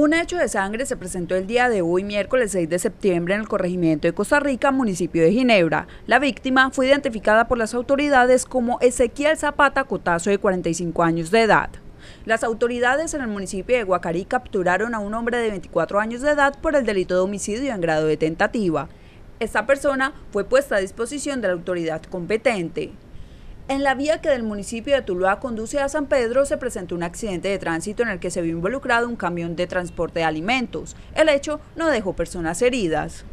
Un hecho de sangre se presentó el día de hoy, miércoles 6 de septiembre, en el corregimiento de Costa Rica, municipio de Ginebra. La víctima fue identificada por las autoridades como Ezequiel Zapata Cotazo, de 45 años de edad. Las autoridades en el municipio de Guacarí capturaron a un hombre de 24 años de edad por el delito de homicidio en grado de tentativa. Esta persona fue puesta a disposición de la autoridad competente. En la vía que del municipio de Tuluá conduce a San Pedro se presentó un accidente de tránsito en el que se vio involucrado un camión de transporte de alimentos. El hecho no dejó personas heridas.